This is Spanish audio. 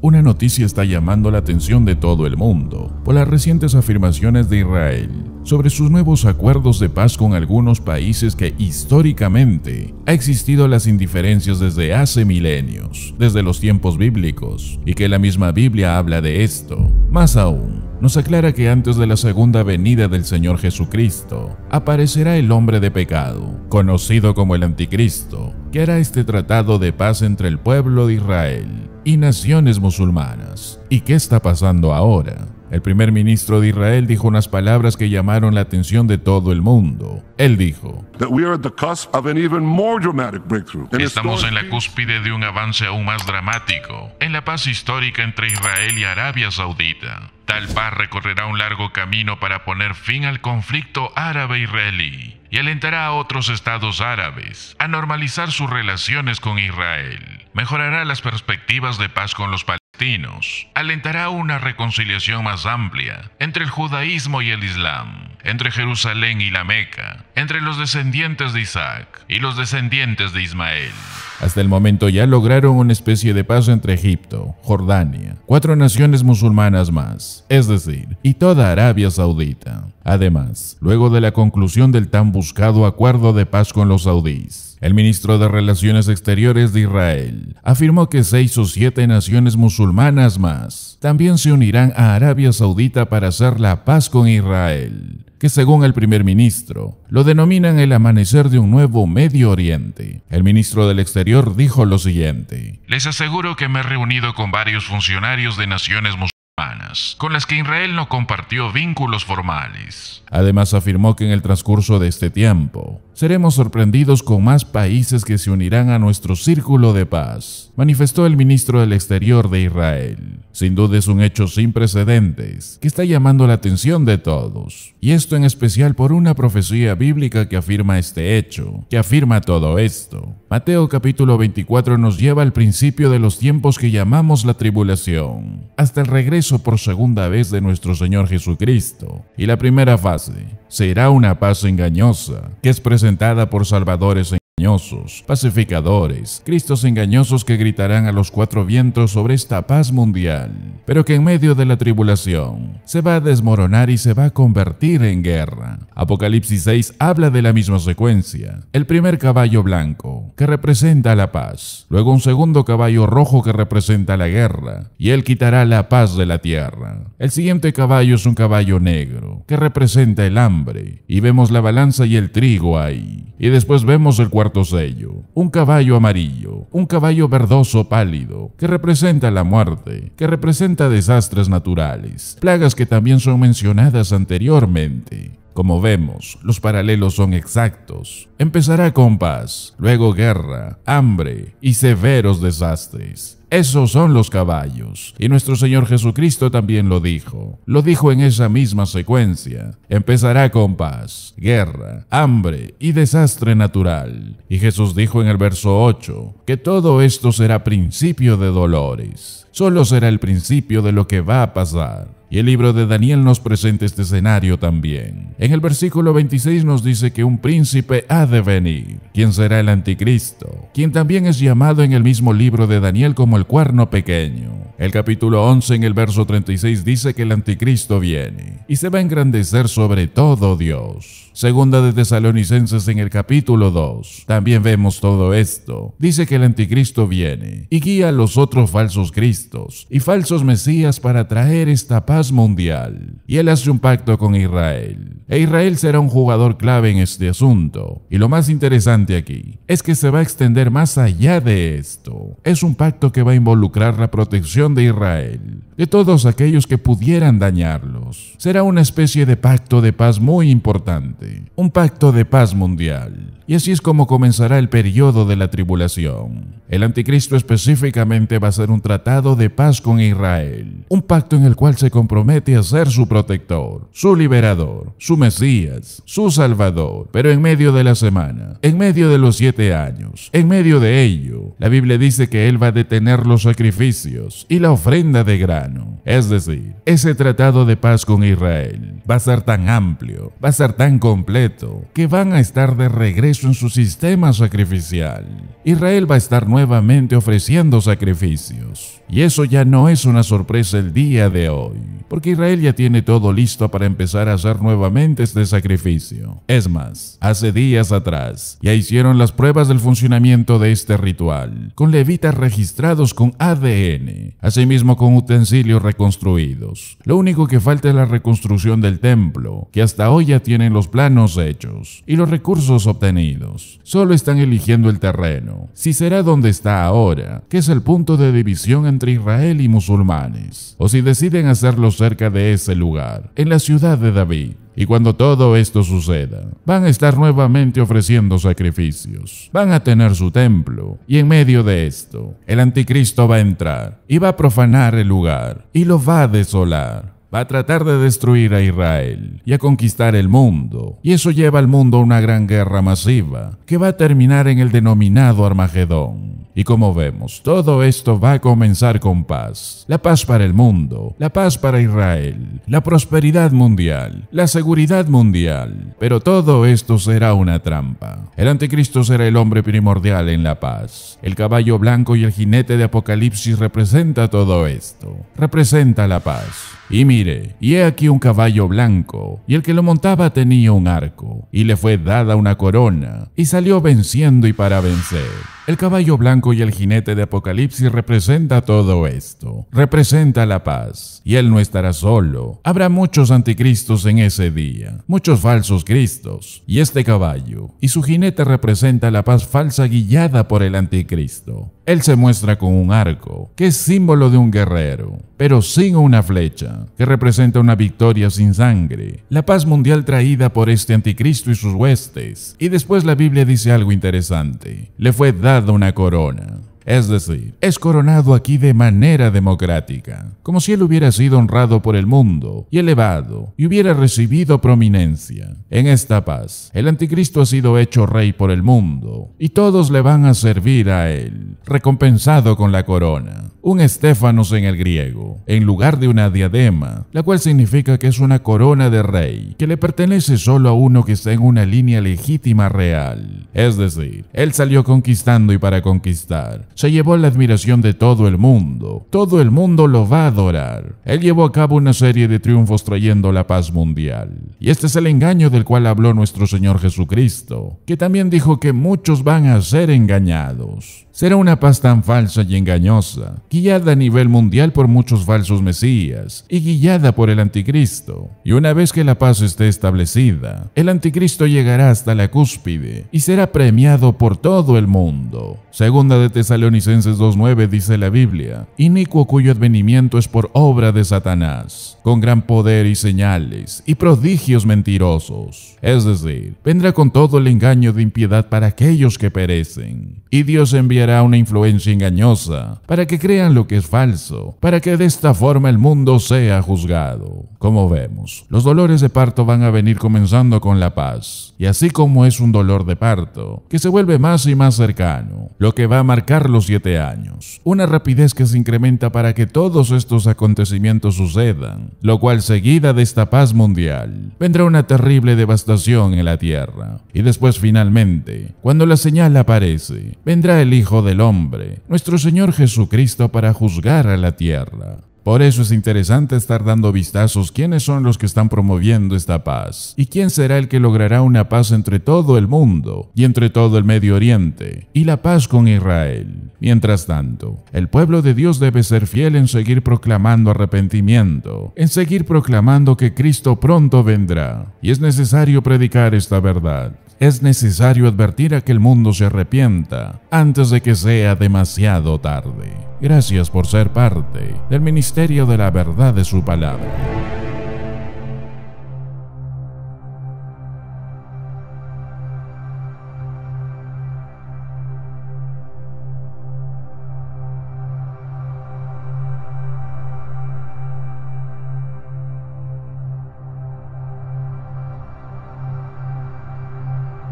Una noticia está llamando la atención de todo el mundo por las recientes afirmaciones de Israel sobre sus nuevos acuerdos de paz con algunos países que históricamente ha existido las indiferencias desde hace milenios, desde los tiempos bíblicos, y que la misma Biblia habla de esto. Más aún, nos aclara que antes de la segunda venida del Señor Jesucristo, aparecerá el hombre de pecado, conocido como el anticristo, que hará este tratado de paz entre el pueblo de Israel y naciones musulmanas. ¿Y qué está pasando ahora? El primer ministro de Israel dijo unas palabras que llamaron la atención de todo el mundo. Él dijo, Estamos en la cúspide de un avance aún más dramático, en la paz histórica entre Israel y Arabia Saudita. Tal paz recorrerá un largo camino para poner fin al conflicto árabe-israelí y alentará a otros estados árabes a normalizar sus relaciones con Israel. Mejorará las perspectivas de paz con los palestinos Alentará una reconciliación más amplia entre el judaísmo y el islam, entre Jerusalén y la Meca, entre los descendientes de Isaac y los descendientes de Ismael. Hasta el momento ya lograron una especie de paz entre Egipto, Jordania, cuatro naciones musulmanas más, es decir, y toda Arabia Saudita. Además, luego de la conclusión del tan buscado acuerdo de paz con los saudíes, el ministro de Relaciones Exteriores de Israel afirmó que seis o siete naciones musulmanas más también se unirán a Arabia Saudita para hacer la paz con Israel que según el primer ministro, lo denominan el amanecer de un nuevo Medio Oriente. El ministro del Exterior dijo lo siguiente. Les aseguro que me he reunido con varios funcionarios de naciones musulmanas con las que Israel no compartió vínculos formales. Además afirmó que en el transcurso de este tiempo, seremos sorprendidos con más países que se unirán a nuestro círculo de paz, manifestó el ministro del Exterior de Israel. Sin duda es un hecho sin precedentes que está llamando la atención de todos, y esto en especial por una profecía bíblica que afirma este hecho, que afirma todo esto. Mateo capítulo 24 nos lleva al principio de los tiempos que llamamos la tribulación, hasta el regreso por segunda vez de nuestro Señor Jesucristo, y la primera fase será una paz engañosa que es presentada presentada por Salvadores pacificadores, cristos engañosos que gritarán a los cuatro vientos sobre esta paz mundial, pero que en medio de la tribulación se va a desmoronar y se va a convertir en guerra. Apocalipsis 6 habla de la misma secuencia. El primer caballo blanco, que representa la paz, luego un segundo caballo rojo que representa la guerra, y él quitará la paz de la tierra. El siguiente caballo es un caballo negro, que representa el hambre, y vemos la balanza y el trigo ahí. Y después vemos el cuarto un caballo amarillo, un caballo verdoso pálido, que representa la muerte, que representa desastres naturales, plagas que también son mencionadas anteriormente. Como vemos, los paralelos son exactos. Empezará con paz, luego guerra, hambre y severos desastres. Esos son los caballos. Y nuestro Señor Jesucristo también lo dijo. Lo dijo en esa misma secuencia. Empezará con paz, guerra, hambre y desastre natural. Y Jesús dijo en el verso 8 que todo esto será principio de dolores solo será el principio de lo que va a pasar. Y el libro de Daniel nos presenta este escenario también. En el versículo 26 nos dice que un príncipe ha de venir, quien será el anticristo, quien también es llamado en el mismo libro de Daniel como el cuerno pequeño. El capítulo 11 en el verso 36 dice que el anticristo viene y se va a engrandecer sobre todo Dios. Segunda de Tesalonicenses en el capítulo 2. También vemos todo esto. Dice que el anticristo viene y guía a los otros falsos cristos y falsos mesías para traer esta paz mundial. Y él hace un pacto con Israel. E Israel será un jugador clave en este asunto. Y lo más interesante aquí es que se va a extender más allá de esto. Es un pacto que va a involucrar la protección de Israel de todos aquellos que pudieran dañarlos. Será una especie de pacto de paz muy importante un pacto de paz mundial. Y así es como comenzará el periodo de la tribulación. El anticristo específicamente va a ser un tratado de paz con Israel un pacto en el cual se compromete a ser su protector, su liberador, su Mesías, su Salvador, pero en medio de la semana, en medio de los siete años, en medio de ello, la Biblia dice que Él va a detener los sacrificios y la ofrenda de grano. Es decir, ese tratado de paz con Israel va a ser tan amplio, va a ser tan completo, que van a estar de regreso en su sistema sacrificial. Israel va a estar nuevamente ofreciendo sacrificios. Y eso ya no es una sorpresa el día de hoy, porque Israel ya tiene todo listo para empezar a hacer nuevamente este sacrificio. Es más, hace días atrás ya hicieron las pruebas del funcionamiento de este ritual, con levitas registrados con ADN, asimismo con utensilios reconstruidos. Lo único que falta es la reconstrucción del templo, que hasta hoy ya tienen los planos hechos y los recursos obtenidos. Solo están eligiendo el terreno, si será donde está ahora, que es el punto de división entre Israel y musulmanes o si deciden hacerlo cerca de ese lugar, en la ciudad de David. Y cuando todo esto suceda, van a estar nuevamente ofreciendo sacrificios, van a tener su templo, y en medio de esto, el anticristo va a entrar y va a profanar el lugar, y lo va a desolar va a tratar de destruir a Israel y a conquistar el mundo. Y eso lleva al mundo a una gran guerra masiva que va a terminar en el denominado Armagedón. Y como vemos, todo esto va a comenzar con paz. La paz para el mundo, la paz para Israel, la prosperidad mundial, la seguridad mundial. Pero todo esto será una trampa. El anticristo será el hombre primordial en la paz. El caballo blanco y el jinete de Apocalipsis representa todo esto. Representa la paz. Y mire, y he aquí un caballo blanco, y el que lo montaba tenía un arco, y le fue dada una corona, y salió venciendo y para vencer. El caballo blanco y el jinete de Apocalipsis representa todo esto, representa la paz, y él no estará solo. Habrá muchos anticristos en ese día, muchos falsos cristos, y este caballo y su jinete representa la paz falsa guiada por el anticristo. Él se muestra con un arco, que es símbolo de un guerrero, pero sin una flecha, que representa una victoria sin sangre, la paz mundial traída por este anticristo y sus huestes. Y después la Biblia dice algo interesante, le fue dada una corona. Es decir, es coronado aquí de manera democrática, como si él hubiera sido honrado por el mundo y elevado y hubiera recibido prominencia. En esta paz, el anticristo ha sido hecho rey por el mundo y todos le van a servir a él, recompensado con la corona un estéfanos en el griego, en lugar de una diadema, la cual significa que es una corona de rey, que le pertenece solo a uno que está en una línea legítima real. Es decir, él salió conquistando y para conquistar, se llevó la admiración de todo el mundo, todo el mundo lo va a adorar. Él llevó a cabo una serie de triunfos trayendo la paz mundial. Y este es el engaño del cual habló nuestro Señor Jesucristo, que también dijo que muchos van a ser engañados será una paz tan falsa y engañosa, guiada a nivel mundial por muchos falsos mesías y guiada por el anticristo. Y una vez que la paz esté establecida, el anticristo llegará hasta la cúspide y será premiado por todo el mundo. Segunda de Tesalonicenses 2.9 dice la Biblia, inicuo cuyo advenimiento es por obra de Satanás, con gran poder y señales y prodigios mentirosos. Es decir, vendrá con todo el engaño de impiedad para aquellos que perecen. Y Dios enviará una influencia engañosa, para que crean lo que es falso, para que de esta forma el mundo sea juzgado. Como vemos, los dolores de parto van a venir comenzando con la paz, y así como es un dolor de parto, que se vuelve más y más cercano lo que va a marcar los siete años. Una rapidez que se incrementa para que todos estos acontecimientos sucedan, lo cual seguida de esta paz mundial, vendrá una terrible devastación en la tierra. Y después finalmente, cuando la señal aparece, vendrá el Hijo del Hombre, nuestro Señor Jesucristo para juzgar a la tierra. Por eso es interesante estar dando vistazos quiénes son los que están promoviendo esta paz y quién será el que logrará una paz entre todo el mundo y entre todo el Medio Oriente y la paz con Israel. Mientras tanto, el pueblo de Dios debe ser fiel en seguir proclamando arrepentimiento, en seguir proclamando que Cristo pronto vendrá y es necesario predicar esta verdad. Es necesario advertir a que el mundo se arrepienta antes de que sea demasiado tarde. Gracias por ser parte del Ministerio de la Verdad de su Palabra.